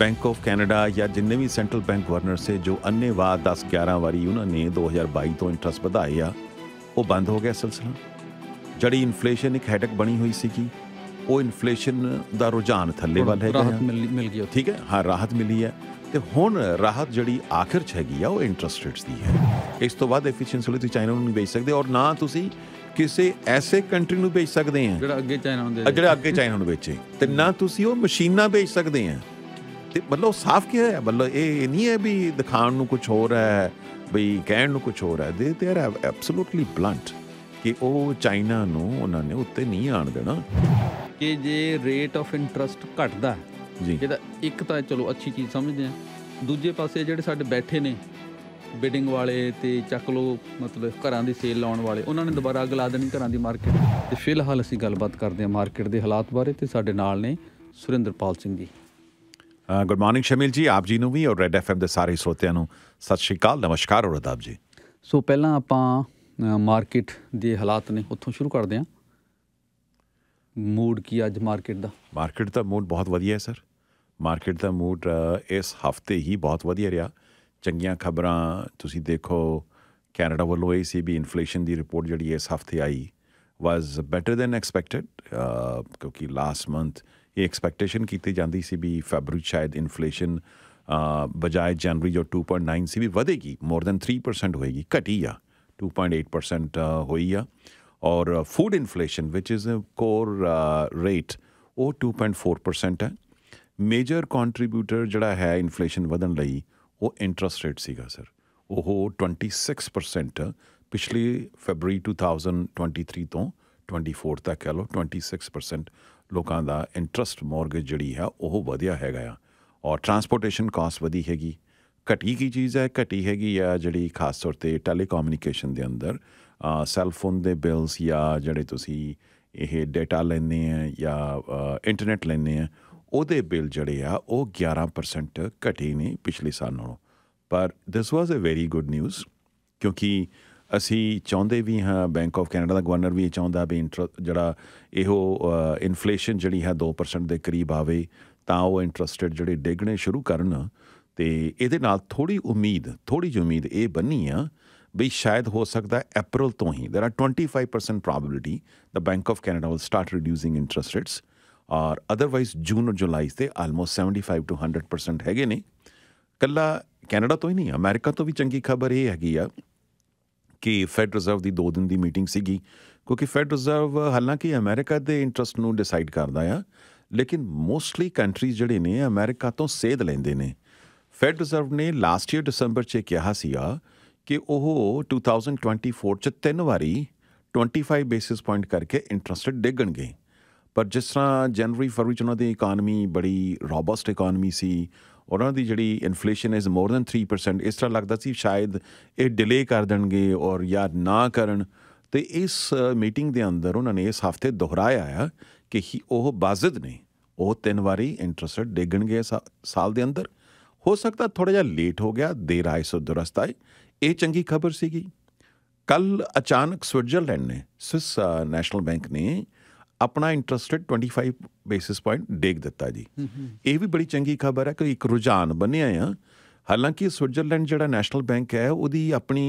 Bank of Canada ਜਾਂ ਜਿੰਨੇ ਵੀ ਸੈਂਟਰਲ ਬੈਂਕ ਗਵਰਨਰ ਸੇ ਜੋ ਅੰਨੇਵਾ 10 11 ਵਾਰੀ ਉਹਨਾਂ ਨੇ 2022 ਤੋਂ ਇੰਟਰਸਟ ਵਧਾਏ ਆ ਉਹ ਬੰਦ ਹੋ ਗਿਆ ਸਿਲਸਿਲਾ ਜੜੀ ਇਨਫਲੇਸ਼ਨ ਇੱਕ ਹੈਡਕ ਬਣੀ ਹੋਈ ਸੀ ਸੀਗੀ ਉਹ ਇਨਫਲੇਸ਼ਨ ਦਾ ਰੁਝਾਨ ਥੱਲੇ ਵੱਲ ਹੈ ਰਾਹਤ ਮਿਲ ਗਈ ਠੀਕ ਹੈ ਹਾਂ ਰਾਹਤ ਮਿਲੀ ਹੈ ਤੇ ਹੁਣ ਰਾਹਤ ਜਿਹੜੀ ਆਖਿਰ ਚ ਹੈਗੀ ਆ ਉਹ ਇੰਟਰਸਟ ਰੇਟਸ ਦੀ ਹੈ ਇਸ ਤੋਂ ਬਾਅਦ ਐਫੀਸ਼ੀਐਂਸੀ ਲਈ ਤੁਸੀਂ ਚਾਈਨਾ ਨੂੰ ਨਹੀਂ ਵੇਚ ਸਕਦੇ ਔਰ ਨਾ ਤੁਸੀਂ ਕਿਸੇ ਐਸੇ ਕੰਟਰੀ ਨੂੰ ਵੇਚ ਸਕਦੇ ਆ ਜਿਹੜਾ ਅੱਗੇ ਚਾਈਨਾ ਹੁੰਦੇ ਦੇ ਜਿਹੜਾ ਅੱਗੇ ਚਾਈਨਾ ਨੂੰ ਵੇਚੇ ਤੇ ਨਾ ਤੁਸੀਂ ਉਹ ਮਸ਼ੀਨਾਂ ਵੇਚ ਸਕਦੇ ਆ ਤੇ ਮਤਲਬ ਸਾਫ਼ ਕੀ ਹੈ ਮਤਲਬ ਇਹ ਨਹੀਂ ਹੈ ਵੀ ਦਿਖਾਣ ਨੂੰ ਕੁਝ ਹੋ ਰਿਹਾ ਹੈ ਵੀ ਕਹਿਣ ਨੂੰ ਕੁਝ ਹੋ ਰਿਹਾ ਦੇ ਦੇ ਆਰ ਐਬਸੋਲੂਟਲੀ ਬਲੰਟ ਕਿ ਉਹ ਚਾਈਨਾ ਨੂੰ ਉਹਨਾਂ ਨੇ ਉੱਤੇ ਨਹੀਂ ਆਣ ਦੇਣਾ ਕਿ ਜੇ ਰੇਟ ਆਫ ਇੰਟਰਸਟ ਘਟਦਾ ਜੀ ਇਹਦਾ ਇੱਕ ਤਾਂ ਚਲੋ ਅੱਛੀ ਚੀਜ਼ ਸਮਝਦੇ ਆ ਦੂਜੇ ਪਾਸੇ ਜਿਹੜੇ ਸਾਡੇ ਬੈਠੇ ਨੇ ਬਿਡਿੰਗ ਵਾਲੇ ਤੇ ਚੱਕ ਲੋ ਮਤਲਬ ਘਰਾਂ ਦੀ ਸੇਲ ਲਾਉਣ ਵਾਲੇ ਉਹਨਾਂ ਨੇ ਦੁਬਾਰਾ ਅਗਲਾ ਦੇਣੀ ਘਰਾਂ ਦੀ ਮਾਰਕੀਟ ਤੇ ਫਿਲਹਾਲ ਅਸੀਂ ਗੱਲਬਾਤ ਕਰਦੇ ਹਾਂ ਮਾਰਕੀਟ ਦੇ ਹਾਲਾਤ ਬਾਰੇ ਤੇ ਸਾਡੇ ਨਾਲ ਨੇ ਸੁਰਿੰਦਰਪਾਲ ਸਿੰਘ ਜੀ ਗੁੱਡ ਮਾਰਨਿੰਗ ਸ਼ਮੀਲ ਜੀ ਆਪ ਜੀ ਨੂੰ ਵੀ ਔਰ ਰੈਡ ਐਫਐਮ ਦੇ ਸਾਰੇ ਸੋਤਿਆਂ ਨੂੰ ਸਤਿ ਸ਼੍ਰੀ ਅਕਾਲ ਨਮਸਕਾਰ ਔਰ ਅਦਾਬ ਜੀ ਸੋ ਪਹਿਲਾਂ ਆਪਾਂ ਮਾਰਕੀਟ ਦੇ ਹਾਲਾਤ ਨੇ ਉੱਥੋਂ ਸ਼ੁਰੂ ਕਰਦੇ ਹਾਂ ਮੂਡ ਕੀ ਅੱਜ ਮਾਰਕੀਟ ਦਾ ਮਾਰਕੀਟ ਦਾ ਮੂਡ ਬਹੁਤ ਵਧੀਆ ਹੈ ਸਰ ਮਾਰਕੀਟ ਦਾ ਮੂਡ ਇਸ ਹਫਤੇ ਹੀ ਬਹੁਤ ਵਧੀਆ ਰਿਹਾ ਚੰਗੀਆਂ ਖਬਰਾਂ ਤੁਸੀਂ ਦੇਖੋ ਕੈਨੇਡਾ ਵੱਲੋਂ ਏਸੀਬੀ ਇਨਫਲੇਸ਼ਨ ਦੀ ਰਿਪੋਰਟ ਜਿਹੜੀ ਇਸ ਹਫਤੇ ਆਈ ਵਾਸ ਬੈਟਰ ਦੈਨ ਐਕਸਪੈਕਟਡ ਕਿਉਂਕਿ ਲਾਸਟ ਮੰਥ ये एक्सपेक्टेशन कीती ਜਾਂਦੀ ਸੀ ਵੀ ਫੈਬਰਿਕ ਸ਼ਾਇਦ ਇਨਫਲੇਸ਼ਨ ਬਜਾਏ ਜਨਵਰੀ ਜੋ 2.9 ਸੀ ਵੀ ਵਧੇਗੀ ਮੋਰ ਦੈਨ 3% ਹੋਏਗੀ ਘਟੀ ਆ 2.8% ਹੋਈ ਆ ਔਰ ਫੂਡ ਇਨਫਲੇਸ਼ਨ ਵਿਚ ਇਜ਼ ਅ ਕੋਰ ਰੇਟ ਉਹ 2.4% ਹੈ ਮੇਜਰ ਕੰਟਰੀਬਿਊਟਰ ਜਿਹੜਾ ਹੈ ਇਨਫਲੇਸ਼ਨ ਵਧਣ ਲਈ ਉਹ ਇੰਟਰਸਟ ਰੇਟ ਸੀਗਾ ਸਰ ਉਹ 26% ਪਿਛਲੇ ਫੈਬਰੀ 2023 ਤੋਂ 24 ਤੱਕ ਕਹ ਲਓ 26% ਲੋਕਾਂ ਦਾ ਇੰਟਰਸਟ ਮਾਰਗੇਜ ਜਿਹੜੀ ਹੈ ਉਹ ਵਧਿਆ ਹੈਗਾ ਆ ਔਰ ਟਰਾਂਸਪੋਰਟੇਸ਼ਨ ਕਾਸਟ ਵਧੀ ਹੈਗੀ ਘਟੀ ਕੀ ਚੀਜ਼ ਹੈ ਘਟੀ ਹੈਗੀ ਆ ਜਿਹੜੀ ਖਾਸ ਤੌਰ ਤੇ ਟੈਲੀਕਮਿਊਨੀਕੇਸ਼ਨ ਦੇ ਅੰਦਰ ਸੈਲਫੋਨ ਫੋਨ ਦੇ ਬਿਲਸ ਜਾਂ ਜਿਹੜੇ ਤੁਸੀਂ ਇਹ ਡਾਟਾ ਲੈਣੇ ਆ ਜਾਂ ਇੰਟਰਨੈਟ ਲੈਣੇ ਆ ਉਹਦੇ ਬਿੱਲ ਜਿਹੜੇ ਆ ਉਹ 11% ਘਟੇ ਨੇ ਪਿਛਲੇ ਸਾਲ ਨਾਲੋਂ ਪਰ this was a very good news ਕਿਉਂਕਿ ਅਸੀਂ ਚਾਹੁੰਦੇ ਵੀ ਹਾਂ ਬੈਂਕ ਆਫ ਕੈਨੇਡਾ ਦਾ ਗਵਰਨਰ ਵੀ ਚਾਹੁੰਦਾ ਵੀ ਜਿਹੜਾ ਇਹੋ ਇਨਫਲੇਸ਼ਨ ਜਿਹੜੀ ਹੈ 2% ਦੇ ਕਰੀਬ ਆਵੇ ਤਾਂ ਉਹ ਇੰਟਰਸਟ ਜਿਹੜੇ ਡਿੱਗਣੇ ਸ਼ੁਰੂ ਕਰਨ ਤੇ ਇਹਦੇ ਨਾਲ ਥੋੜੀ ਉਮੀਦ ਥੋੜੀ ਜਿਹੀ ਉਮੀਦ ਇਹ ਬੰਨੀ ਆ ਵੀ ਸ਼ਾਇਦ ਹੋ ਸਕਦਾ ਅਪ੍ਰੈਲ ਤੋਂ ਹੀ there are 25% probability the bank of Canada will start reducing interest rates ਔਰ ਅਦਰਵਾਈਜ਼ ਜੂਨ ਔਰ ਜੁਲਾਈ ਤੇ ਆਲਮੋਸਟ 75 ਟੂ 100% ਹੈਗੇ ਨੇ ਕੱਲਾ ਕੈਨੇਡਾ ਤੋਂ ਹੀ ਨਹੀਂ ਅਮਰੀਕਾ ਤੋਂ ਵੀ ਚੰਗੀ ਖਬਰ ਇਹ ਹੈਗੀ ਆ ਕਿ ਫੈਡ ਰਿਜ਼ਰਵ ਦੀ 2 ਦਿਨ ਦੀ ਮੀਟਿੰਗ ਸੀਗੀ ਕਿਉਂਕਿ ਫੈਡ ਰਿਜ਼ਰਵ ਹਾਲਾਂਕਿ ਅਮਰੀਕਾ ਦੇ ਇੰਟਰਸਟ ਨੂੰ ਡਿਸਾਈਡ ਕਰਦਾ ਆ ਲੇਕਿਨ ਮੋਸਟਲੀ ਕੰਟਰੀਜ਼ ਜਿਹੜੇ ਨੇ ਅਮਰੀਕਾ ਤੋਂ ਸੇਧ ਲੈਂਦੇ ਨੇ ਫੈਡ ਰਿਜ਼ਰਵ ਨੇ ਲਾਸਟ ਈਅਰ ਦਸੰਬਰ 'ਚ ਕਿਹਾ ਸੀ ਆ ਕਿ ਉਹ 2024 'ਚ ਤਿੰਨ ਵਾਰੀ 25 ਬੇਸਿਸ ਪੁਆਇੰਟ ਕਰਕੇ ਇੰਟਰਸਟ ਡਿੱਗਣਗੇ ਪਰ ਜਿਸ ਤਰ੍ਹਾਂ ਜਨਵਰੀ ਫਰਵਰੀ 'ਚ ਉਹਨਾਂ ਦੀ ਇਕਨੋਮੀ ਬੜੀ ਰੋਬਸਟ ਇਕਨੋਮੀ ਸੀ ਉਹਨਾਂ ਦੀ ਜਿਹੜੀ ਇਨਫਲੇਸ਼ਨ ਇਜ਼ ਮੋਰ ਦਨ 3% ਇਸ ਤਰ੍ਹਾਂ ਲੱਗਦਾ ਸੀ ਸ਼ਾਇਦ ਇਹ ਡਿਲੇ ਕਰ ਦੇਣਗੇ ਔਰ ਯਾ ਨਾ ਕਰਨ ਤੇ ਇਸ ਮੀਟਿੰਗ ਦੇ ਅੰਦਰ ਉਹਨਾਂ ਨੇ ਇਸ ਹਫਤੇ ਦੁਹਰਾਇਆ ਆ ਕਿ ਹੀ ਉਹ ਬਾਜ਼ਦ ਨੇ ਉਹ ਤਿੰਨ ਵਾਰੀ ਇੰਟਰਸਟ ਡੇਗਣਗੇ ਸਾਲ ਦੇ ਅੰਦਰ ਹੋ ਸਕਦਾ ਥੋੜਾ ਜਿਹਾ ਲੇਟ ਹੋ ਗਿਆ ਦੇਰ ਆਏ ਸੋ ਦੁਰਸਤ ਆਏ ਇਹ ਚੰਗੀ ਖਬਰ ਸੀਗੀ ਕੱਲ ਅਚਾਨਕ ਸਵਿਟਜ਼ਰਲੈਂਡ ਨੇ ਸਿਸ ਨੈਸ਼ਨਲ ਬੈਂਕ ਨੇ ਆਪਣਾ ਇੰਟਰਸਟ 25 ਬੇਸਿਸ ਪੁਆਇੰਟ ਡੇਗ ਦਿੱਤਾ ਜੀ ਇਹ ਵੀ ਬੜੀ ਚੰਗੀ ਖਬਰ ਹੈ ਕਿ ਇੱਕ ਰੁਝਾਨ ਬਣਿਆ ਆ ਹਾਲਾਂਕਿ ਸਵਿਟਜ਼ਰਲੈਂਡ ਜਿਹੜਾ ਨੈਸ਼ਨਲ ਬੈਂਕ ਹੈ ਉਹਦੀ ਆਪਣੀ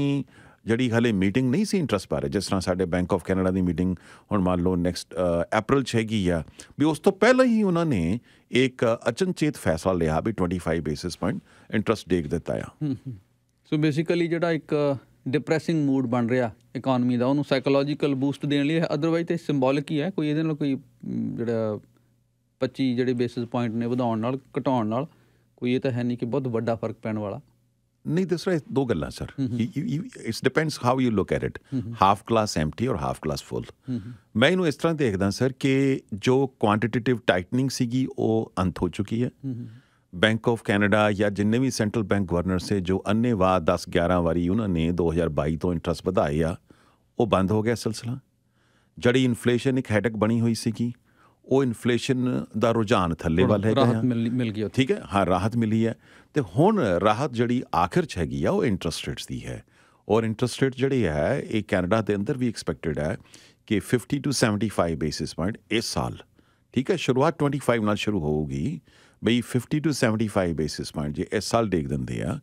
ਜਿਹੜੀ ਹਲੇ ਮੀਟਿੰਗ ਨਹੀਂ ਸੀ ਇੰਟਰਸਟ ਬਾਰੇ ਜਿਸ ਤਰ੍ਹਾਂ ਸਾਡੇ ਬੈਂਕ ਆਫ ਕੈਨੇਡਾ ਦੀ ਮੀਟਿੰਗ ਹੁਣ ਮੰਨ ਲਓ ਨੈਕਸਟ ਅਪ੍ਰੈਲ 6 ਹੈਗੀ ਆ ਵੀ ਉਸ ਤੋਂ ਪਹਿਲਾਂ ਹੀ ਉਹਨਾਂ ਨੇ ਇੱਕ ਅਚਨਚੇਤ ਫੈਸਲਾ ਲਿਆ ਵੀ 25 ਬੇਸਿਸ ਪੁਆਇੰਟ ਇੰਟਰਸਟ ਡੇਗ ਦਿੱਤਾ ਆ ਸੋ ਬੇਸਿਕਲੀ ਜਿਹੜਾ ਇੱਕ ਡਿਪਰੈਸਿੰਗ ਮੂਡ ਬਣ ਰਿਹਾ ਇਕਨੋਮੀ ਦਾ ਉਹਨੂੰ ਸਾਈਕੋਲੋਜੀਕਲ ਬੂਸਟ ਦੇਣ ਲਈ ਅਦਰਵਾਈਜ਼ ਤੇ ਸਿੰਬੋਲਿਕ ਹੀ ਹੈ ਕੋਈ ਇਹਦੇ ਨਾਲ ਕੋਈ ਜਿਹੜਾ 25 ਜਿਹੜੇ ਬੇਸਿਸ ਪੁਆਇੰਟ ਨੇ ਵਧਾਉਣ ਨਾਲ ਘਟਾਉਣ ਨਾਲ ਕੋਈ ਇਹ ਤਾਂ ਹੈ ਨਹੀਂ ਕਿ ਬਹੁਤ ਵੱਡਾ ਫਰਕ ਪੈਣ ਵਾਲਾ ਨਹੀਂ ਦੱਸ ਰਿਹਾ ਦੋ ਗੱਲਾਂ sir it's depends how you look at it half glass empty ਔਰ ਹਾਫ ਗਲਾਸ ਫੁੱਲ ਮੈਂ ਇਹਨੂੰ ਇਸ ਤਰ੍ਹਾਂ ਦੇਖਦਾ ਸਰ ਕਿ ਜੋ ਕੁਆਂਟੀਟੇਟਿਵ ਟਾਈਟਨਿੰਗ ਸੀਗੀ ਉਹ ਅੰਤ ਹੋ ਚੁੱਕੀ ਹੈ ਬੈਂਕ ਆਫ ਕੈਨੇਡਾ ਜਾਂ ਜਿੰਨੇ ਵੀ ਸੈਂਟਰਲ ਬੈਂਕ ਗਵਰਨਰ ਸੇ ਜੋ ਅੰਨੇਵਾ 10 11 ਵਾਰੀ ਉਹਨਾਂ ਨੇ 2022 ਤੋਂ ਇੰਟਰਸਟ ਵਧਾਏ ਆ ਉਹ ਬੰਦ ਹੋ ਗਿਆ ਸਿਲਸਿਲਾ ਜੜੀ ਇਨਫਲੇਸ਼ਨ ਇੱਕ ਹੈਡਕ ਬਣੀ ਹੋਈ ਸੀ ਕੀ ਉਹ ਇਨਫਲੇਸ਼ਨ ਦਾ ਰੁਝਾਨ ਥੱਲੇ ਵੱਲ ਹੈ ਗਿਆ ਰਾਹਤ ਮਿਲ ਗਈ ਠੀਕ ਹੈ ਹਾਂ ਰਾਹਤ ਮਿਲੀ ਹੈ ਤੇ ਹੁਣ ਰਾਹਤ ਜੜੀ ਆਖਿਰ ਚ ਹੈਗੀ ਆ ਉਹ ਇੰਟਰਸਟ ਰੇਟਸ ਦੀ ਹੈ ਔਰ ਇੰਟਰਸਟ ਰੇਟ ਜਿਹੜੀ ਹੈ ਇਹ ਕੈਨੇਡਾ ਦੇ ਅੰਦਰ ਵੀ ਐਕਸਪੈਕਟਡ ਹੈ ਕਿ 50 ਟੂ 75 ਬੇਸਿਸ ਪੁਆਇੰਟ ਇਸ ਸਾਲ ਠੀਕ ਹੈ ਸ਼ੁਰੂਆਤ 25 ਨਾਲ ਸ਼ੁਰੂ ਹੋਊਗੀ ਬਈ 50 ਟੂ 75 ਬੇਸਿਸ ਪੁਆਇੰਟ ਜੇ ਇਸ ਸਾਲ ਦੇਖ ਦਿੰਦੇ ਆ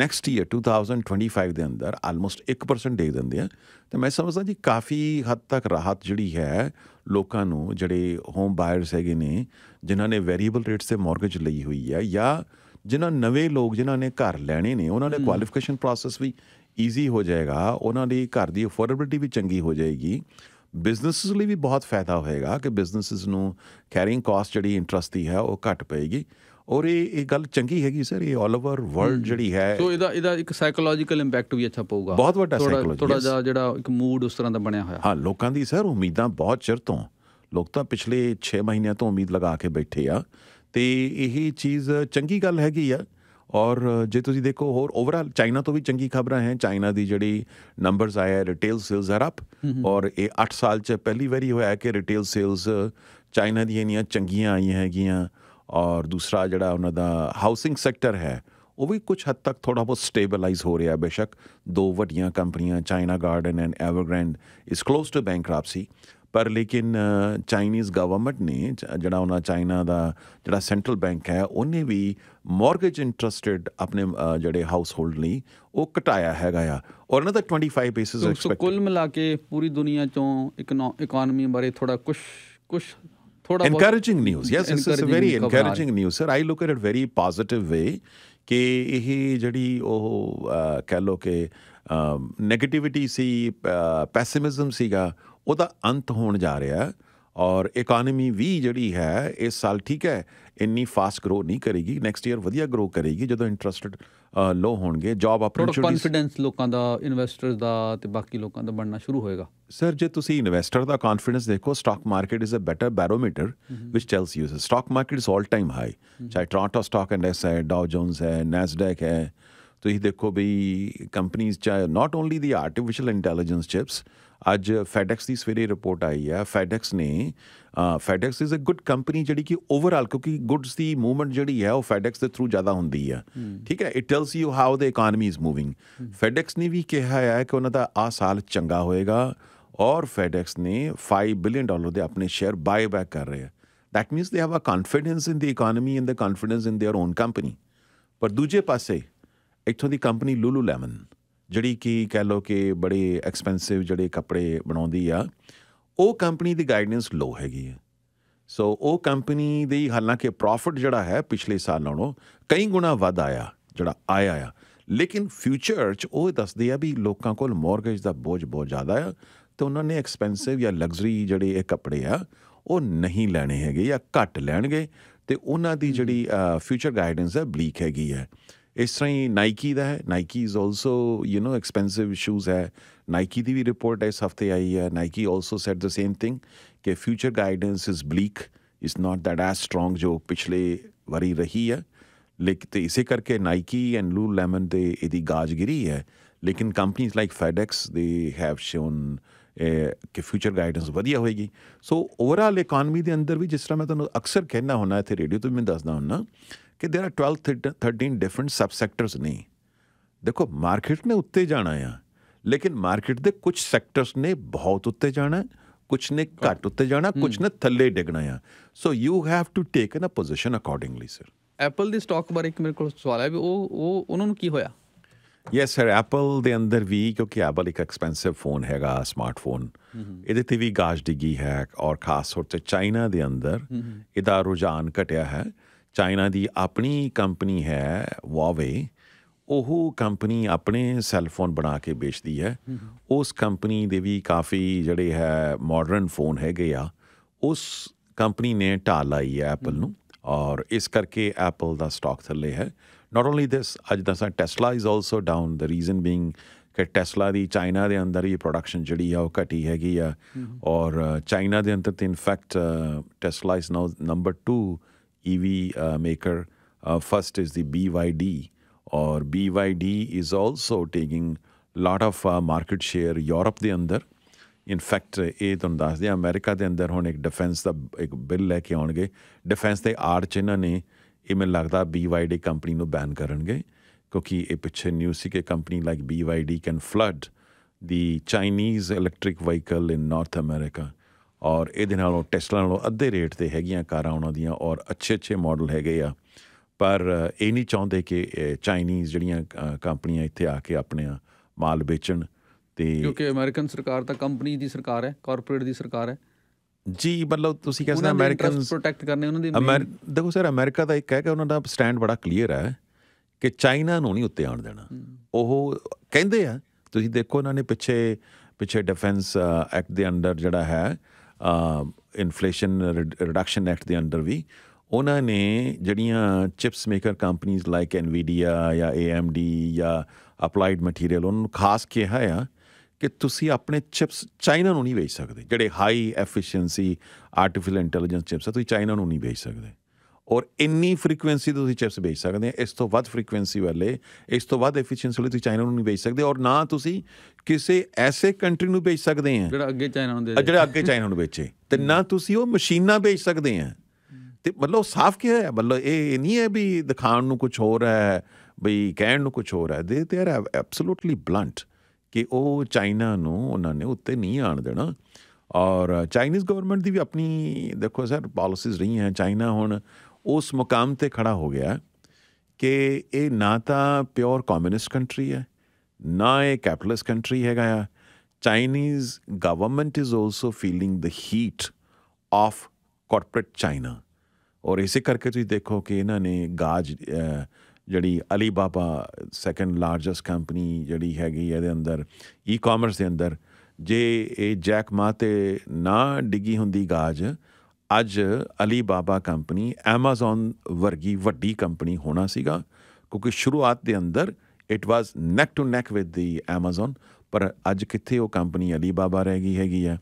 ਨੈਕਸਟ ਈਅਰ 2025 ਦੇ ਅੰਦਰ ਆਲਮੋਸਟ 1% ਦੇ ਦਿੰਦੇ ਆ ਤੇ ਮੈਂ ਸਮਝਦਾ ਜੀ ਕਾਫੀ ਹੱਦ ਤੱਕ ਰਾਹਤ ਜਿਹੜੀ ਹੈ ਲੋਕਾਂ ਨੂੰ ਜਿਹੜੇ ਹੋਮ ਬਾਇਰਸ ਹੈਗੇ ਨੇ ਜਿਨ੍ਹਾਂ ਨੇ ਵੇਰੀਏਬਲ ਰੇਟਸ ਤੇ ਮਾਰਗੇਜ ਲਈ ਹੋਈ ਹੈ ਜਾਂ ਜਿਨ੍ਹਾਂ ਨਵੇਂ ਲੋਕ ਜਿਨ੍ਹਾਂ ਨੇ ਘਰ ਲੈਣੇ ਨੇ ਉਹਨਾਂ ਦੇ ਕੁਆਲੀਫਿਕੇਸ਼ਨ ਪ੍ਰੋਸੈਸ ਵੀ ਈਜ਼ੀ ਹੋ ਜਾਏਗਾ ਉਹਨਾਂ ਦੀ ਘਰ ਦੀ ਅਫੋਰਡੇਬਿਲਟੀ ਵੀ ਚੰਗੀ ਹੋ ਜਾਏਗੀ ਬਿਜ਼ਨੈਸਸ ਲਈ ਵੀ ਬਹੁਤ ਫਾਇਦਾ ਹੋਏਗਾ ਕਿ ਬਿਜ਼ਨੈਸਸ ਨੂੰ ਕੈਰੀਇੰਗ ਕਾਸਟ ਜਿਹੜੀ ਇੰਟਰਸਟ ਦੀ ਹੈ ਉਹ ਘਟ ਪਏਗੀ ਔਰ ਇਹ ਇਹ ਗੱਲ ਚੰਗੀ ਹੈਗੀ ਸਰ ਇਹ 올 ਓਵਰ ਵਰਲਡ ਜਿਹੜੀ ਹੈ ਸੋ ਇਹਦਾ ਇਹਦਾ ਇੱਕ ਸਾਈਕੋਲੋਜੀਕਲ ਇੰਪੈਕਟ ਵੀ ਅੱਛਾ ਪਊਗਾ ਬਹੁਤ ਵੱਡਾ ਸਾਈਕੋਲੋਜੀ ਥੋੜਾ ਜਿਹਾ ਜਿਹੜਾ ਇੱਕ ਮੂਡ ਉਸ ਤਰ੍ਹਾਂ ਦਾ ਬਣਿਆ ਹੋਇਆ ਹਾਂ ਲੋਕਾਂ ਦੀ ਸਰ ਉਮੀਦਾਂ ਬਹੁਤ ਚਿਰ ਤੋਂ ਲੋਕ ਤਾਂ ਪਿਛਲੇ 6 ਮਹੀਨਿਆਂ ਤੋਂ ਉਮੀਦ ਲਗਾ ਕੇ ਬੈਠੇ ਆ ਤੇ ਇਹ ਚੀਜ਼ ਚੰਗੀ ਗੱਲ ਹੈਗੀ ਆ ਔਰ ਜੇ ਤੁਸੀਂ ਦੇਖੋ ਹੋਰ ਓਵਰਆਲ ਚਾਈਨਾ ਤੋਂ ਵੀ ਚੰਗੀ ਖਬਰਾਂ ਹੈ ਚਾਈਨਾ ਦੀ ਜਿਹੜੀ ਨੰਬਰਸ ਆਇਆ ਰਿਟੇਲ ਸੇਲਸ ਆਰ ਅਪ ਔਰ ਇਹ 8 ਸਾਲ ਚ ਪਹਿਲੀ ਵਾਰੀ ਹੋਇਆ ਕਿ ਰਿਟੇਲ ਸੇਲਸ ਚਾਈਨਾ ਦੀਆਂ ਇੰਨੀਆਂ ਚੰਗੀਆਂ ਆਈਆਂ ਹੈਗੀਆਂ ਔਰ ਦੂਸਰਾ ਜਿਹੜਾ ਉਹਨਾਂ ਦਾ ਹਾਊਸਿੰਗ ਸੈਕਟਰ ਹੈ ਉਹ ਵੀ ਕੁਝ ਹੱਦ ਤੱਕ ਥੋੜਾ ਬਹੁਤ ਸਟੇਬਲਾਈਜ਼ ਹੋ ਰਿਹਾ ਹੈ ਬੇਸ਼ੱਕ ਦੋ ਵੱਡੀਆਂ ਕੰਪਨੀਆਂ ਚਾਈਨਾ ਗਾਰਡਨ ਐਂਡ ਐਵਰਗ੍ਰੈਂਡ ਇਸ ক্লোਜ਼ ਟੂ ਬੈਂਕਰਪਸੀ ਪਰ ਲੇਕਿਨ ਚਾਈਨੀਜ਼ ਗਵਰਨਮੈਂਟ ਨੇ ਜਿਹੜਾ ਉਹਨਾਂ ਚਾਈਨਾ ਦਾ ਜਿਹੜਾ ਸੈਂਟਰਲ ਬੈਂਕ ਹੈ ਉਹਨੇ ਵੀ ਮਾਰਗੇਜ ਇੰਟਰਸਟਡ ਆਪਣੇ ਜਿਹੜੇ ਹਾਊਸ ਹੋਲਡ ਲਈ ਉਹ ਘਟਾਇਆ ਹੈਗਾ ਆ ਔਰ ਨਾ ਤਾਂ 25 ਬੇਸਿਸ ਐਕਸਪੈਕਟ ਸੋ ਕੁੱਲ ਮਿਲਾ ਕੇ ਪੂਰੀ ਦੁਨੀਆ ਚੋਂ ਇਕਨੋਮੀ ਬਾਰੇ ਥੋੜਾ ਕੁਝ ਕੁਝ ਥੋੜਾ encouraging news yes it's a very encouraging news sir I look at it very positive way ਕਿ ਇਹ ਜਿਹੜੀ ਉਹ ਕਹਿ ਲੋ ਕਿ ਨੈਗੇਟਿਵਿਟੀ ਸੀ ਪੈਸਿਮਿਜ਼ਮ ਸੀਗਾ ਉਹਦਾ ਅੰਤ ਹੋਣ ਜਾ ਰਿਹਾ ਔਰ ਇਕਨੋਮੀ ਵੀ ਜਿਹੜੀ ਹੈ ਇਸ ਸਾਲ ਠੀਕ ਹੈ ਇੰਨੀ ਫਾਸਟ ਗਰੋ ਨਹੀਂ ਕਰੇਗੀ ਨੈਕਸਟ ਈਅਰ ਵਧੀਆ ਗਰੋ ਕਰੇਗੀ ਜਦੋਂ ਇੰਟਰਸਟਡ ਲੋ ਹੋਣਗੇ ਜੌਬ ਆਪਰਚੂਨਿਟੀਜ਼ ਕੌਨਫੀਡੈਂਸ ਲੋਕਾਂ ਦਾ ਇਨਵੈਸਟਰਸ ਦਾ ਤੇ ਬਾਕੀ ਲੋਕਾਂ ਦਾ ਬਣਨਾ ਸ਼ੁਰੂ ਹੋਏਗਾ ਸਰ ਜੇ ਤੁਸੀਂ ਇਨਵੈਸਟਰ ਦਾ ਕੌਨਫੀਡੈਂਸ ਦੇਖੋ stock market is a better barometer ਵਿਚ tells you stock market is all time high ਚਾਹੇ ਟ੍ਰਾਂਟੋ ਸਟਾਕ ਇੰਡੈਕਸ ਹੈ ਡਾਉ ਜੋਨਸ ਹੈ ਨੈਸਡੈਕ ਹੈ ਤੁਸੀਂ ਦੇਖੋ ਵੀ ਕੰਪਨੀਆਂ ਚਾਹੇ not only the artificial intelligence chips ਅੱਜ ਫੈਡੈਕਸ ਦੀ ਸਵੇਰੇ ਰਿਪੋਰਟ ਆਈ ਹੈ ਫੈਡੈਕਸ ਨੇ FedEx is a good company ਜਿਹੜੀ ਕਿ ਓਵਰਆਲ ਕਿਉਂਕਿ ਗੁੱਡਸ ਦੀ ਮੂਵਮੈਂਟ ਜਿਹੜੀ ਹੈ ਉਹ ਫੈਡੈਕਸ ਦੇ ਥਰੂ ਜ਼ਿਆਦਾ ਹੁੰਦੀ ਹੈ ਠੀਕ ਹੈ it tells you how the economy is moving FedEx ਨੇ ਵੀ ਕਿਹਾ ਹੈ ਕਿ ਉਹਨਾਂ ਦਾ ਆ ਸਾਲ ਚੰਗਾ ਹੋਏਗਾ ਔਰ ਫੈਡੈਕਸ ਨੇ 5 ਬਿਲੀਅਨ ਡਾਲਰ ਦੇ ਆਪਣੇ ਸ਼ੇਅਰ ਬਾਈਬੈਕ ਕਰ ਰਹੇ ਹੈ that means they have a confidence in the economy and the confidence in their own company ਪਰ ਦੂਜੇ ਪਾਸੇ ਇਥੋਂ ਦੀ ਕੰਪਨੀ ਲੂਲੂ ਲੈਮਨ ਜਿਹੜੀ ਕਿ ਕਹਿ ਲੋ ਕਿ ਬੜੇ ਐਕਸਪੈਂਸਿਵ ਜਿਹੜੇ ਕੱਪੜੇ ਬਣਾਉਂਦੀ ਆ ਉਹ ਕੰਪਨੀ ਦੀ ਗਾਈਡੈਂਸ ਲੋ ਹੈਗੀ ਆ ਸੋ ਉਹ ਕੰਪਨੀ ਦੇ ਹਾਲਾਂਕਿ ਪ੍ਰੋਫਿਟ ਜਿਹੜਾ ਹੈ ਪਿਛਲੇ ਸਾਲ ਨਾਲੋਂ ਕਈ ਗੁਣਾ ਵੱਧ ਆਇਆ ਜਿਹੜਾ ਆਇਆ ਆ ਲੇਕਿਨ ਫਿਊਚਰ ਚ ਉਹ ਦੱਸਦੇ ਆ ਵੀ ਲੋਕਾਂ ਕੋਲ ਮਾਰਗੇਜ ਦਾ ਬੋਝ ਬਹੁਤ ਜ਼ਿਆਦਾ ਆ ਤੇ ਉਹਨਾਂ ਨੇ ਐਕਸਪੈਂਸਿਵ ਜਾਂ ਲਗਜ਼ਰੀ ਜਿਹੜੇ ਇਹ ਕੱਪੜੇ ਆ ਉਹ ਨਹੀਂ ਲੈਣੇ ਹੈਗੇ ਜਾਂ ਘੱਟ ਲੈਣਗੇ ਤੇ ਉਹਨਾਂ ਦੀ ਜਿਹੜੀ ਫਿਊਚਰ ਗਾਈਡੈਂਸ ਹੈ ਬਲੀਕ ਹੈਗੀ ਹੈ ਇਸ ਤਰ੍ਹਾਂ ਹੀ ਨਾਈਕੀ ਦਾ ਹੈ Nike is also you know expensive shoes ਹੈ ਨਾਈਕੀ ਦੀ ਵੀ ਰਿਪੋਰਟ ਇਸ ਹਫਤੇ ਆਈ ਹੈ Nike also said the same thing ਕਿ future guidance is bleak is not that as strong ਜੋ ਪਿਛਲੇ ਵਾਰੀ ਰਹੀ ਹੈ ਲੇਕਿਨ ਤੇ ਇਸੇ ਕਰਕੇ ਨਾਈਕੀ ਐਂਡ ਲੂ ਲੈਮਨ ਦੇ ਇਹਦੀ ਗਾਜਗਰੀ ਹੈ ਲੇਕਿਨ ਕੰਪਨੀਆਂ like FedEx they have shown ਕਿ ਫਿਊਚਰ ਗਾਈਡੈਂਸ ਵਧੀਆ ਹੋਏਗੀ ਸੋ ਓਵਰਆਲ ਇਕਨੋਮੀ ਦੇ ਅੰਦਰ ਵੀ ਜਿਸ ਤਰ੍ਹਾਂ ਮੈਂ ਤੁਹਾਨੂੰ ਅਕਸਰ ਕਹਿਣਾ ਹੁੰਦਾ ਇੱਥੇ ਰੇਡੀਓ ਤੋਂ ਵੀ ਮੈਂ ਦੱਸਦਾ ਹੁੰਦਾ ਕਿ there are 12 13 different sub sectors ਨਹੀਂ ਦੇਖੋ ਮਾਰਕੀਟ ਨੇ ਉੱਤੇ ਜਾਣਾ ਆ ਲੇਕਿਨ ਮਾਰਕੀਟ ਦੇ ਕੁਝ ਸੈਕਟਰਸ ਨੇ ਬਹੁਤ ਉੱਤੇ ਜਾਣਾ ਕੁਝ ਨੇ ਘੱਟ ਉੱਤੇ ਜਾਣਾ ਕੁਝ ਨੇ ਥੱਲੇ ਡਿੱਗਣਾ ਆ so you have to take a position accordingly sir Apple ਦੀ ਸਟਾਕ ਬਾਰੇ ਇੱਕ ਮੇਰੇ ਕੋਲ ਸਵਾਲ ਹੈ ਵੀ ਉਹ ਉਹ ਉਹਨਾਂ ਨੂੰ ਕੀ ਹੋਇਆ ਯੈਸ ਸਰ ਐਪਲ ਦੇ ਅੰਦਰ ਵੀ ਕਿਉਂਕਿ ਐਪਲ ਇੱਕ ਐਕਸਪੈਂਸਿਵ ਫੋਨ ਹੈਗਾ ਸਮਾਰਟਫੋਨ ਇਹਦੇ ਤੇ ਵੀ ਗਾਜ ਡਿੱਗੀ ਹੈ ਔਰ ਖਾਸ ਤੌਰ ਤੇ ਚਾਈਨਾ ਦੇ ਅੰਦਰ ਇਹਦਾ ਰੁਝਾਨ ਘਟਿਆ ਹੈ ਚਾਈਨਾ ਦੀ ਆਪਣੀ ਕੰਪਨੀ ਹੈ ਵਾਵੇ ਉਹ ਕੰਪਨੀ ਆਪਣੇ ਸੈੱਲਫੋਨ ਬਣਾ ਕੇ ਵੇਚਦੀ ਹੈ ਉਸ ਕੰਪਨੀ ਦੇ ਵੀ ਕਾਫੀ ਜਿਹੜੇ ਹੈ ਮਾਡਰਨ ਫੋਨ ਹੈਗੇ ਆ ਉਸ ਕੰਪਨੀ ਨੇ ਟਾਲਾਈ ਹੈ ਐਪਲ ਨੂੰ ਔਰ ਇਸ ਕਰਕੇ ਐਪਲ ਦਾ ਸਟਾਕ ਥੱਲੇ ਹੈ ਨਾਟ ਓਨਲੀ ਥਿਸ ਅੱਜ ਸਾ Tesla is also down the reason being ਕਿ ਟੈਸਲਾ ਦੀ ਚਾਈਨਾ ਦੇ ਅੰਦਰ ਹੀ ਪ੍ਰੋਡਕਸ਼ਨ ਜਿਹੜੀ ਆ ਉਹ ਘਟੀ ਹੈਗੀ ਆ ਔਰ ਚਾਈਨਾ ਦੇ ਅੰਦਰ ਤੇ in fact Tesla is now number 2 EV maker. first is the BYD, or BYD is also taking lot of market share Europe ਦੇ ਅੰਦਰ ਇਨਫੈਕਟ ਇਹ ਤੁਹਾਨੂੰ ਦੱਸਦੇ ਆ ਅਮਰੀਕਾ ਦੇ ਅੰਦਰ ਹੁਣ ਇੱਕ ਡਿਫੈਂਸ ਦਾ ਇੱਕ ਬਿੱਲ ਲੈ ਕੇ ਆਉਣਗੇ ਡਿਫੈਂਸ ਦੇ ਆੜ ਚ ਇਹਨਾਂ ਨੇ ਇਹ ਮੈਨੂੰ ਲੱਗਦਾ BYD ਕੰਪਨੀ ਨੂੰ ਬੈਨ ਕਰਨਗੇ ਕਿਉਂਕਿ ਇਹ ਪਿੱਛੇ ਨਿਊਜ਼ ਸੀ ਕਿ company like BYD can flood the Chinese electric vehicle in North America ਔਰ ਇਹਦੇ ਨਾਲੋਂ ਟੈਸਲਾ ਨਾਲੋਂ ਅੱਧੇ ਰੇਟ ਤੇ ਹੈਗੀਆਂ ਕਾਰਾਂ ਉਹਨਾਂ ਦੀਆਂ ਔਰ ਅੱਛੇ-ਅੱਛੇ ਮਾਡਲ ਹੈਗੇ ਆ ਪਰ ਇਹ ਨਹੀਂ ਚਾਹੁੰਦੇ ਕਿ ਚਾਈਨੀਜ਼ ਜਿਹੜੀਆਂ ਕੰਪਨੀਆਂ ਇੱਥੇ ਆ ਕੇ ਆਪਣੇ ਮਾਲ ਵੇਚਣ ਤੇ ਕਿਉਂਕਿ ਅਮਰੀਕਨ ਸਰਕਾਰ ਤਾਂ ਕੰਪਨੀ ਦੀ ਸਰਕਾਰ ਹੈ ਕਾਰਪੋਰੇਟ ਦੀ ਸਰਕਾਰ ਹੈ ਜੀ ਮਤਲਬ ਤੁਸੀਂ ਕਹਿੰਦੇ ਅਮਰੀਕਨ ਪ੍ਰੋਟੈਕਟ ਕਰਨੇ ਉਹਨਾਂ ਦੀ ਦੇਖੋ ਸਰ ਅਮਰੀਕਾ ਦਾ ਇੱਕ ਹੈ ਕਿ ਉਹਨਾਂ ਦਾ ਸਟੈਂਡ ਬੜਾ ਕਲੀਅਰ ਹੈ ਕਿ ਚਾਈਨਾ ਨੂੰ ਨਹੀਂ ਉੱਤੇ ਆਉਣ ਦੇਣਾ ਉਹ ਕਹਿੰਦੇ ਆ ਤੁਸੀਂ ਦੇਖੋ ਉਹਨਾਂ ਨੇ ਪਿੱਛੇ ਪਿੱਛੇ ਡਿਫੈਂਸ ਐਕਟ ਦੇ ਅੰਡਰ ਜਿਹੜਾ ਹੈ ਇਨਫਲੇਸ਼ਨ ਰਿਡਕਸ਼ਨ ਐਕਟ ਦੇ ਅੰਦਰ ਵੀ ਉਹਨਾਂ ਨੇ ਜਿਹੜੀਆਂ ਚਿਪਸ ਮੇਕਰ ਕੰਪਨੀਆਂ ਲਾਈਕ ਐਨਵੀਡੀਆ ਜਾਂ ਏਐਮਡੀ ਜਾਂ ਅਪਲਾਈਡ ਮਟੀਰੀਅਲ ਉਹਨਾਂ ਨੂੰ ਖਾਸ ਕਿਹਾ ਆ ਕਿ ਤੁਸੀਂ ਆਪਣੇ ਚਿਪਸ ਚਾਈਨਾ ਨੂੰ ਨਹੀਂ ਵੇਚ ਸਕਦੇ ਜਿਹੜੇ high efficiency artificial intelligence chips ਆ ਤੁਸੀਂ ਚਾਈਨਾ ਨੂੰ ਨਹੀਂ ਵੇਚ ਸਕਦੇ ਔਰ ਇੰਨੀ ਫ੍ਰੀਕੁਐਂਸੀ ਤੁਸੀਂ ਚਿਪਸ ਵੇਚ ਸਕਦੇ ਆ ਇਸ ਤੋਂ ਵੱਧ ਫ੍ਰੀਕੁਐਂਸੀ ਵਾਲੇ ਇਸ ਤੋਂ ਵੱਧ ਐਫੀਸ਼ੀਐਂਸੀ ਵਾਲੇ ਤੁਸੀਂ ਚਾਈਨਾ ਨੂੰ ਨਹੀਂ ਵੇਚ ਸਕਦੇ ਔਰ ਨਾ ਤੁਸੀਂ ਕਿਸੇ ਐਸੇ ਕੰਟਰੀ ਨੂੰ ਵੇਚ ਸਕਦੇ ਆ ਜਿਹੜਾ ਅੱਗੇ ਚਾਈਨਾ ਨੂੰ ਦੇ ਜਿਹੜਾ ਅੱਗੇ ਚਾਈਨਾ ਨੂੰ ਵੇਚੇ ਤੇ ਨਾ ਤੁਸੀਂ ਉਹ ਮਸ਼ੀਨਾਂ ਵੇਚ ਸਕਦੇ ਆ ਤੇ ਮਤਲਬ ਸਾਫ਼ ਕੀ ਹੈ ਮਤਲਬ ਇਹ ਨਹੀਂ ਹੈ ਵੀ ਦਿਖਾਣ ਨੂੰ ਕੁਝ ਹੋਰ ਹੈ ਬਈ ਕਹਿਣ ਨੂੰ ਕੁਝ ਹੋਰ ਹੈ ਦੇ ਤੇ ਆਰ ਐਬਸੋਲੂਟਲੀ ਬਲੰਟ ਕਿ ਉਹ ਚਾਈਨਾ ਨੂੰ ਉਹਨਾਂ ਨੇ ਉੱਤੇ ਨਹੀਂ ਆਣ ਦੇਣਾ ਔਰ ਚਾਈਨੀਜ਼ ਗਵਰਨਮੈਂਟ ਦੀ ਵੀ ਆਪਣੀ ਦੇਖੋ ਸਰ ਪਾਲਿਸੀਜ਼ ਰਹੀਆਂ ਚਾਈਨਾ ਹੁਣ ਉਸ ਮੁਕਾਮ ਤੇ ਖੜਾ ਹੋ ਗਿਆ ਕਿ ਇਹ ਨਾ ਤਾਂ ਪਿਓਰ ਕਮਿਊਨਿਸਟ ਕੰਟਰੀ ਹੈ ਨਾ ਇਹ ਕੈਪੀਟਲਿਸਟ ਕੰਟਰੀ ਹੈਗਾ ਆ Chinese government is also feeling the heat of corporate China ਔਰ ਇਸੇ ਕਰਕੇ ਤੁਸੀਂ ਦੇਖੋ ਕਿ ਇਹਨਾਂ ਨੇ ਗਾਜ ਜਿਹੜੀ ਅਲੀਬਾਬਾ ਸੈਕੰਡ ਲਾਰਜੈਸਟ ਕੰਪਨੀ ਜਿਹੜੀ ਹੈਗੀ ਇਹਦੇ ਅੰਦਰ ਈ-ਕਾਮਰਸ ਦੇ ਅੰਦਰ ਜੇ ਇਹ ਜੈਕ ਮਾ ਤੇ ਨਾ ਡਿੱਗੀ ਹੁੰਦੀ ਗਾਜ ਅੱਜ ਅਲੀ ਬਾਬਾ ਕੰਪਨੀ Amazon ਵਰਗੀ ਵੱਡੀ ਕੰਪਨੀ ਹੋਣਾ ਸੀਗਾ ਕਿਉਂਕਿ ਸ਼ੁਰੂਆਤ ਦੇ ਅੰਦਰ it was neck to neck with the Amazon ਪਰ ਅੱਜ ਕਿੱਥੇ ਉਹ ਕੰਪਨੀ ਅਲੀ ਬਾਬਾ ਰਹਿ ਗਈ ਹੈਗੀ ਆ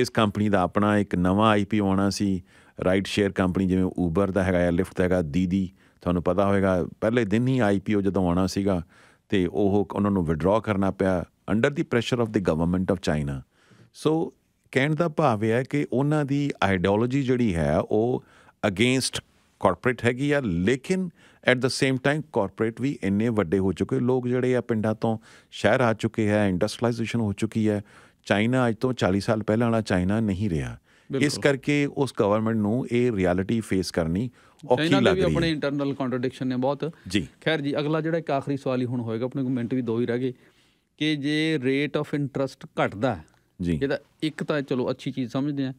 ਇਸ ਕੰਪਨੀ ਦਾ ਆਪਣਾ ਇੱਕ ਨਵਾਂ ਆਈਪੀਓ ਆਉਣਾ ਸੀ ਰਾਈਟ ਸ਼ੇਅਰ ਕੰਪਨੀ ਜਿਵੇਂ Uber ਦਾ ਹੈਗਾ ਲਿਫਟ ਹੈਗਾ ਦੀਦੀ ਤੁਹਾਨੂੰ ਪਤਾ ਹੋਵੇਗਾ ਪਹਿਲੇ ਦਿਨ ਹੀ ਆਈਪੀਓ ਜਦੋਂ ਆਉਣਾ ਸੀਗਾ ਤੇ ਉਹ ਉਹਨਾਂ ਨੂੰ ਵਿਡਰਾ ਕਰਨਾ ਪਿਆ under the pressure of the government of China so ਕਹਿਣ ਦਾ ਭਾਵ ਇਹ ਹੈ ਕਿ ਉਹਨਾਂ ਦੀ ਆਈਡੀਓਲੋਜੀ ਜਿਹੜੀ ਹੈ ਉਹ ਅਗੇਂਸਟ ਕਾਰਪੋਰੇਟ ਹੈਗੀ ਆ ਲੇਕਿਨ at the same time corporate ਵੀ ਇੰਨੇ ਵੱਡੇ ਹੋ ਚੁੱਕੇ ਲੋਕ ਜਿਹੜੇ ਆ ਪਿੰਡਾਂ ਤੋਂ ਸ਼ਹਿਰ ਆ ਚੁੱਕੇ ਹੈ ਇੰਡਸਟਰੀਲਾਈਜੇਸ਼ਨ ਹੋ ਚੁੱਕੀ ਹੈ ਚਾਈਨਾ ਅੱਜ ਤੋਂ 40 ਸਾਲ ਪਹਿਲਾਂ ਵਾਲਾ ਚਾਈਨਾ ਨਹੀਂ ਰਿਹਾ ਇਸ ਕਰਕੇ ਉਸ ਗਵਰਨਮੈਂਟ ਨੂੰ ਇਹ ਰਿਐਲਿਟੀ ਫੇਸ ਕਰਨੀ ਔਖੀ ਲੱਗ ਰਹੀ ਹੈ ਦੇ ਆਪਣੇ ਇੰਟਰਨਲ ਕੰਟਰਡਿਕਸ਼ਨ ਨੇ ਬਹੁਤ ਜੀ ਖੈਰ ਜੀ ਅਗਲਾ ਜਿਹੜਾ ਇੱਕ ਆਖਰੀ ਸਵਾਲ ਹੀ ਹੁਣ ਹੋਏਗਾ ਆਪਣੇ ਕੋਲ ਮਿੰਟ ਵੀ ਦੋ ਹੀ ਰਹਿ ਗਏ ਕਿ ਜੇ ਰੇਟ ਆਫ ਇੰਟਰਸਟ ਘਟਦਾ ਹੈ ਜੀ ਇਹਦਾ ਇੱਕ ਤਾਂ ਚਲੋ ਅੱਛੀ ਚੀਜ਼ ਸਮਝਦੇ ਆ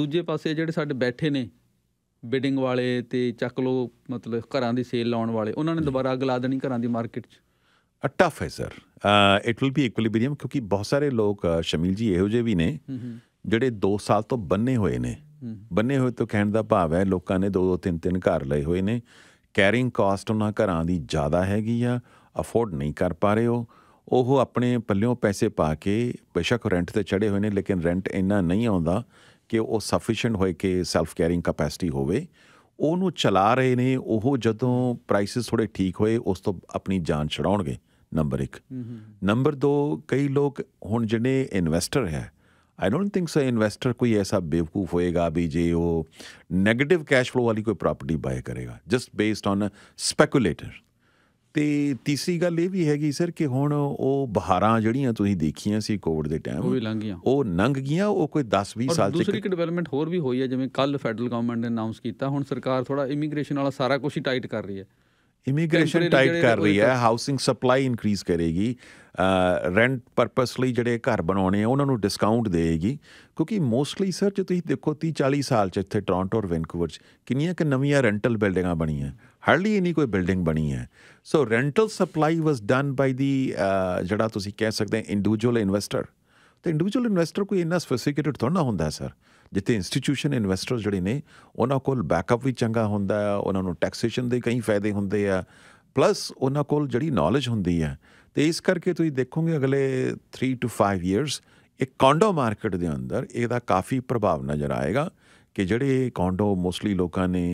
ਦੂਜੇ ਪਾਸੇ ਜਿਹੜੇ ਸਾਡੇ ਬੈਠੇ ਨੇ ਬਿਡਿੰਗ ਵਾਲੇ ਤੇ ਚੱਕ ਲੋ ਮਤਲਬ ਘਰਾਂ ਦੀ ਸੇਲ ਲਾਉਣ ਵਾਲੇ ਉਹਨਾਂ ਨੇ ਦੁਬਾਰਾ ਅਗਲਾ ਲਾ ਦੇਣੀ ਘਰਾਂ ਦੀ ਮਾਰਕੀਟ 'ਚ ਟਫ ਹੈ sir it will be equilibrium ਕਿਉਂਕਿ ਬਹੁਤ ਸਾਰੇ ਲੋਕ ਸ਼ਮੀਲ ਜੀ ਇਹੋ ਜਿਹੇ ਵੀ ਨੇ ਜਿਹੜੇ 2 ਸਾਲ ਤੋਂ ਬੰਨੇ ਹੋਏ ਨੇ ਬੰਨੇ ਹੋਏ ਤੋਂ ਕਹਿਣ ਦਾ ਭਾਵ ਹੈ ਲੋਕਾਂ ਨੇ 2-2 3-3 ਘਰ ਲਏ ਹੋਏ ਨੇ ਕੈਰਿੰਗ ਕਾਸਟ ਉਹਨਾਂ ਘਰਾਂ ਦੀ ਜ਼ਿਆਦਾ ਹੈਗੀ ਆ ਅਫੋਰਡ ਨਹੀਂ ਕਰ ਪਾ ਰਹੇ ਹੋ ਉਹ ਆਪਣੇ ਪੱਲਿਓਂ ਪੈਸੇ ਪਾ ਕੇ ਬੇਸ਼ੱਕ ਰੈਂਟ ਤੇ ਚੜੇ ਹੋਏ ਨੇ ਲੇਕਿਨ ਰੈਂਟ ਇੰਨਾ ਨਹੀਂ ਆਉਂਦਾ ਕਿ ਉਹ ਸਫੀਸ਼ੀਐਂਟ ਹੋਏ ਕਿ ਸੈਲਫ ਕੇਅਰਿੰਗ ਕਪੈਸਿਟੀ ਹੋਵੇ ਉਹਨੂੰ ਚਲਾ ਰਹੇ ਨੇ ਉਹ ਜਦੋਂ ਪ੍ਰਾਈਸਸ ਥੋੜੇ ਠੀਕ ਹੋਏ ਉਸ ਤੋਂ ਆਪਣੀ ਜਾਨ ਛਡਾਉਣਗੇ ਨੰਬਰ 1 ਨੰਬਰ 2 ਕਈ ਲੋਕ ਹੁਣ ਜਿਹੜੇ ਇਨਵੈਸਟਰ ਹੈ I don't think so investor ਕੋਈ ਐਸਾ ਬੇਵਕੂਫ ਹੋਏਗਾ ਵੀ ਜੇ ਉਹ 네ਗੇਟਿਵ ਕੈਸ਼ ਫਲੋ ਵਾਲੀ ਕੋਈ ਪ੍ਰਾਪਰਟੀ ਬਾਏ ਕਰੇਗਾ ਜਸਟ ਬੇਸਡ ਔਨ ਸਪੈਕੂਲੇਟਰ ਤੇ ਤੀਸਰੀ ਗੱਲ ਇਹ ਵੀ ਹੈਗੀ ਸਰ ਕਿ ਹੁਣ ਉਹ ਬਹਾਰਾਂ ਜਿਹੜੀਆਂ ਤੁਸੀਂ ਦੇਖੀਆਂ ਸੀ ਕੋਵਿਡ ਦੇ ਟਾਈਮ ਉਹ ਵੀ ਲੰਘ ਗਈਆਂ ਉਹ ਲੰਘ ਗਈਆਂ ਉਹ ਕੋਈ 10 20 ਸਾਲ ਤੱਕ ਦੂਸਰੀ ਇੱਕ ਡਿਵੈਲਪਮੈਂਟ ਹੋਰ ਵੀ ਹੋਈ ਹੈ ਜਿਵੇਂ ਕੱਲ ਫੈਡਰਲ ਗਵਰਨਮੈਂਟ ਨੇ ਅਨਾਉਂਸ ਕੀਤਾ ਹੁਣ ਸਰਕਾਰ ਥੋੜਾ ਇਮੀਗ੍ਰੇਸ਼ਨ ਵਾਲਾ ਸਾਰਾ ਕੁਝ ਹੀ ਟਾਈਟ ਕਰ ਰਹੀ ਹੈ ਇਮੀਗ੍ਰੇਸ਼ਨ ਟਾਈਟ ਕਰ ਰਹੀ ਹੈ ਹਾਊਸਿੰਗ ਸਪਲਾਈ ਇਨਕਰੀਜ਼ ਕਰੇਗੀ ਰੈਂਟ ਪਰਪਸ ਲਈ ਜਿਹੜੇ ਘਰ ਬਣਾਉਣੇ ਆ ਉਹਨਾਂ ਨੂੰ ਡਿਸਕਾਊਂਟ ਦੇਏਗੀ ਕਿਉਂਕਿ ਮੋਸਟਲੀ ਸਰ ਜੇ ਤੁਸੀਂ ਦੇਖੋ 30 40 ਸਾਲ ਚ ਇੱਥੇ ਟੋਰਾਂਟੋ ਔਰ ਵੈਂਕੂਵਰ ਚ ਕਿੰਨੀਆਂ ਕਿ ਨਵੀਆਂ ਰੈਂਟਲ ਬਿਲਡਿੰਗਾਂ ਬਣੀਆਂ ਹਾਰਡਲੀ ਇਨੀ ਕੋਈ ਬਿਲਡਿੰਗ ਬਣੀ ਹੈ so rental supply was done by the ਜਿਹੜਾ ਤੁਸੀਂ ਕਹਿ ਸਕਦੇ ਇੰਡੀਵਿਜੂਅਲ ਇਨਵੈਸਟਰ ਤੇ ਇੰਡੀਵਿਜੂਅਲ ਇਨਵੈਸਟਰ ਕੋਈ ਇੰਨਾ ਸਫਿਸਟੀਕੇਟਡ ਥੋੜਾ ਨਾ ਹੁੰਦਾ ਸਰ ਜਿੱਤੇ ਇੰਸਟੀਟਿਊਸ਼ਨ ਇਨਵੈਸਟਰ ਜਿਹੜੇ ਨੇ ਉਹਨਾਂ ਕੋਲ ਬੈਕਅਪ ਵੀ ਚੰਗਾ ਹੁੰਦਾ ਹੈ ਉਹਨਾਂ ਨੂੰ ਟੈਕਸੇਸ਼ਨ ਦੇ ਕਈ ਫਾਇਦੇ ਹੁੰਦੇ ਆ ਪਲੱਸ ਉਹਨਾਂ ਕੋਲ ਜਿਹੜੀ ਨੌਲੇਜ ਹੁੰਦੀ ਹੈ ਤੇ ਇਸ ਕਰਕੇ ਤੁਸੀਂ ਦੇਖੋਗੇ ਅਗਲੇ 3 ਟੂ 5 ਇਅਰਸ ਇੱਕ ਕਾਂਡੋ ਮਾਰਕੀਟ ਦੇ ਅੰਦਰ ਇਹਦਾ ਕਾਫੀ ਪ੍ਰਭਾਵ ਨਜ਼ਰ ਆਏਗਾ ਕਿ ਜਿਹੜੇ ਕਾਂਡੋ ਮੋਸਟਲੀ ਲੋਕਾਂ ਨੇ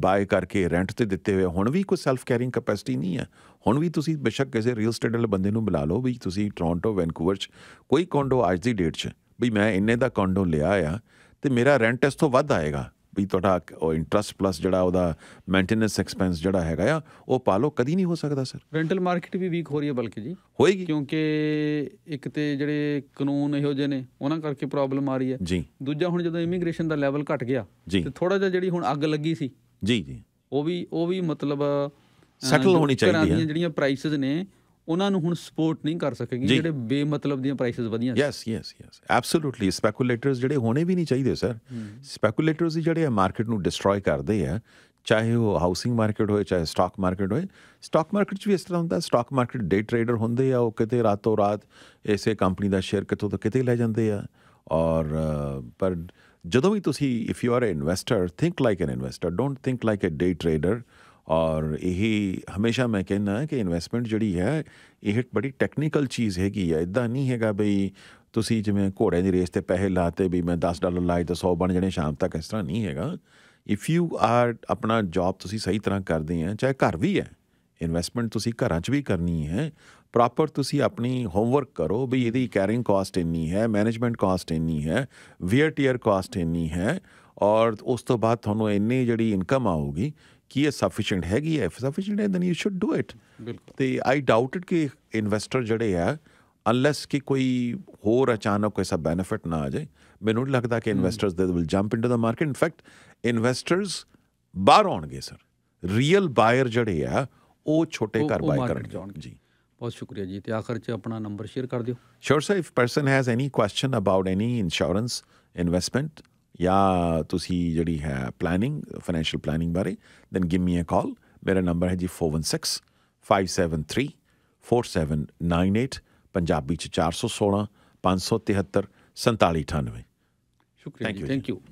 ਬਾਏ ਕਰਕੇ ਰੈਂਟ ਤੇ ਦਿੱਤੇ ਹੋਏ ਹੁਣ ਵੀ ਕੋਈ ਸੈਲਫ ਕੈਰਿੰਗ ਕਪੈਸਿਟੀ ਨਹੀਂ ਹੈ ਹੁਣ ਵੀ ਤੁਸੀਂ ਬੇਸ਼ੱਕ ਕਿਸੇ ਰੀਅਲ ਸਟੇਟ ਵਾਲੇ ਬੰਦੇ ਨੂੰ ਬੁਲਾ ਲਓ ਵੀ ਤੁਸੀਂ ਟੋਰਾਂਟੋ ਵੈਨਕੂਵਰ ਚ ਕੋਈ ਕੌਂਡੋ ਅੱਜ ਦੀ ਡੇਟ 'ਚ ਵੀ ਮੈਂ ਇੰਨੇ ਦਾ ਕੌਂਡੋ ਲਿਆ ਆ ਤੇ ਮੇਰਾ ਰੈਂਟ ਇਸ ਤੋਂ ਵੱਧ ਆਏਗਾ ਵੀ ਤੁਹਾਡਾ ਉਹ ਇੰਟਰਸਟ ਪਲੱਸ ਜਿਹੜਾ ਉਹਦਾ ਮੇਨਟੇਨੈਂਸ ਐਕਸਪੈਂਸ ਜਿਹੜਾ ਹੈਗਾ ਆ ਉਹ ਪਾ ਲਓ ਕਦੀ ਨਹੀਂ ਹੋ ਸਕਦਾ ਸਰ ਰੈਂਟਲ ਮਾਰਕੀਟ ਵੀ ਵੀਕ ਹੋ ਰਹੀ ਹੈ ਬਲਕਿ ਜੀ ਹੋਏਗੀ ਕਿਉਂਕਿ ਇੱਕ ਤੇ ਜਿਹੜੇ ਕਾਨੂੰਨ ਇਹੋ ਜਿਹੇ ਨੇ ਉਹਨਾਂ ਕਰਕੇ ਪ੍ਰੋਬਲਮ ਆ ਰਹੀ ਹੈ ਜੀ ਦੂਜਾ ਹੁਣ ਜਦੋਂ ਇਮੀਗ੍ਰੇਸ਼ਨ ਦਾ ਲੈਵਲ ਘਟ ਗਿਆ ਤੇ ਥੋੜਾ ਜਿਹਾ ਜਿਹੜੀ ਹੁਣ ਅੱਗ ਲੱਗੀ ਸੀ ਜੀ ਜੀ ਉਹ ਵੀ ਉਹ ਵੀ ਮਤਲਬ ਸੈਟਲ ਹੋਣੀ ਚਾਹੀਦੀ ਹੈ ਜਿਹੜੀਆਂ ਪ੍ਰਾਈਸਸ ਨੇ ਉਹਨਾਂ ਨੂੰ ਹੁਣ ਸਪੋਰਟ ਨਹੀਂ ਕਰ ਸਕੇਗੀ ਜਿਹੜੇ ਬੇਮਤਲਬ ਦੀਆਂ ਪ੍ਰਾਈਸਸ ਵਧੀਆਂ yes yes yes absolutely speculators ਜਿਹੜੇ ਹੋਣੇ ਵੀ ਨਹੀਂ ਚਾਹੀਦੇ ਸਰ ਸਪੈਕੂਲੇਟਰਸ ਜਿਹੜੇ ਮਾਰਕੀਟ ਨੂੰ ਡਿਸਟਰੋਏ ਕਰਦੇ ਆ ਚਾਹੇ ਉਹ ਹਾਊਸਿੰਗ ਮਾਰਕੀਟ ਹੋਏ ਚਾਹੇ ਸਟਾਕ ਮਾਰਕੀਟ ਹੋਏ ਸਟਾਕ ਮਾਰਕੀਟ 'ਚ ਵੀ ਇਸ ਤਰ੍ਹਾਂ ਹੁੰਦਾ ਸਟਾਕ ਮਾਰਕੀਟ ਡੇ ਟ੍ਰੇਡਰ ਹੁੰਦੇ ਆ ਉਹ ਕਿਤੇ ਰਾਤੋਂ ਰਾਤ ਇਸੇ ਕੰਪਨੀ ਦਾ ਸ਼ੇਅਰ ਕਿਤੋਂ ਤੋਂ ਕਿਤੇ ਲੈ ਜਾਂਦੇ ਆ ਔਰ ਪਰ ਜਦੋਂ ਵੀ ਤੁਸੀਂ if you are a investor think like an investor don't think like a day trader ਔਰ ਇਹ ਹਮੇਸ਼ਾ ਮੈਂ ਕਹਿੰਦਾ ਕਿ ਇਨਵੈਸਟਮੈਂਟ ਜਿਹੜੀ ਹੈ ਇਹ ਬੜੀ ਟੈਕਨੀਕਲ ਚੀਜ਼ ਹੈਗੀ ਹੈ ਇਦਾਂ ਨਹੀਂ ਹੈਗਾ ਬਈ ਤੁਸੀਂ ਜਿਵੇਂ ਘੋੜੇ ਦੀ ਰੇਸ ਤੇ ਪੈਸੇ ਲਾਤੇ ਵੀ ਮੈਂ 10 ਡਾਲਰ ਲਾਏ ਤਾਂ 100 ਬਣ ਜਣੇ ਸ਼ਾਮ ਤੱਕ ਇਸ ਤਰ੍ਹਾਂ ਨਹੀਂ ਹੈਗਾ ਇਫ ਯੂ ਆਰ ਆਪਣਾ ਜੌਬ ਤੁਸੀਂ ਸਹੀ ਤਰ੍ਹਾਂ ਕਰਦੇ ਆ ਚਾਹੇ ਘਰ ਵੀ ਹੈ ਇਨਵੈਸਟਮੈਂਟ ਤੁਸੀਂ ਘਰਾਂ 'ਚ ਵੀ ਕਰਨੀ ਹੈ ਪ੍ਰੋਪਰ ਤੁਸੀਂ ਆਪਣੀ ਹੋਮਵਰਕ ਕਰੋ ਵੀ ਇਹਦੀ ਕੈਰਿੰਗ ਕਾਸਟ ਇੰਨੀ ਹੈ ਮੈਨੇਜਮੈਂਟ ਕਾਸਟ ਇੰਨੀ ਹੈ ਵੇਅਰ ਟੀਅਰ ਕਾਸਟ ਇੰਨੀ ਹੈ ਔਰ ਉਸ ਤੋਂ ਬਾਅਦ ਤੁਹਾਨੂੰ ਇੰਨੀ ਜਿਹੜੀ ਇਨਕਮ ਆਊਗੀ ਕੀ ਇਹ ਸਫੀਸ਼ੀਐਂਟ ਹੈਗੀ ਹੈ ਇਫ ਸਫੀਸ਼ੀਐਂਟ ਹੈ then you should do it ਬਿਲਕੁਲ ਤੇ ਆਈ ਡਾਊਟਡ ਕਿ ਇਨਵੈਸਟਰ ਜਿਹੜੇ ਆ ਅਨਲੈਸ ਕਿ ਕੋਈ ਹੋਰ ਅਚਾਨਕ ਕੋਈ ਸਬ ਬੈਨੀਫਿਟ ਨਾ ਆ ਜਾਏ ਮੈਨੂੰ ਨਹੀਂ ਲੱਗਦਾ ਕਿ investors they will jump into the market in fact investors ਬਾਹਰ ਆਉਣਗੇ ਸਰ ਰੀਅਲ ਬਾਇਰ ਜਿਹੜੇ ਆ ਉਹ ਛੋਟੇ ਘਰ ਬਾਇ ਕਰਨਗੇ ਜੀ ਬਹੁਤ ਸ਼ੁਕਰੀਆ ਜੀ ਤੇ ਆਖਰ 'ਚ ਆਪਣਾ ਨੰਬਰ ਸ਼ੇਅਰ ਕਰ ਦਿਓ sure sir if person has any question about any insurance investment ਜਾਂ ਤੁਸੀਂ ਜਿਹੜੀ ਹੈ ਪਲੈਨਿੰਗ ਫਾਈਨੈਂਸ਼ੀਅਲ ਪਲੈਨਿੰਗ ਬਾਰੇ then give me a call ਮੇਰਾ ਨੰਬਰ ਹੈ ਜੀ 416 573 4798 ਪੰਜਾਬੀ ਚ 416 573 4798 ਸ਼ੁਕਰੀਆ ਥੈਂਕ ਯੂ